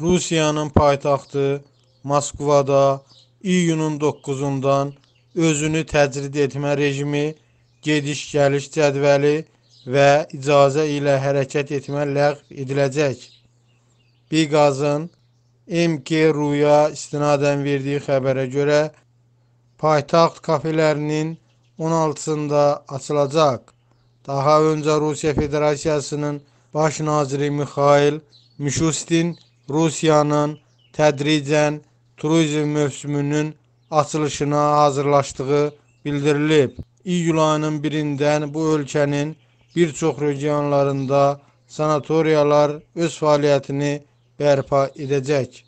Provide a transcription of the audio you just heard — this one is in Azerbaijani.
Rusiyanın paytaxtı Moskvada iyunun 9-dan özünü təcrid etmə rejimi, gediş-gəliş cədvəli və icazə ilə hərəkət etmə ləğv ediləcək. Biqazın MK Ruya istinadən verdiyi xəbərə görə paytaxt kafelərinin 16-sında açılacaq. Daha öncə Rusiya Federasiyasının baş naziri Mikhail Mishustin Rusiyanın tədricən turizm mövsümünün açılışına hazırlaşdığı bildirilib. İyul ayının birindən bu ölkənin bir çox regionlarında sanatoriyalar öz fəaliyyətini bərpa edəcək.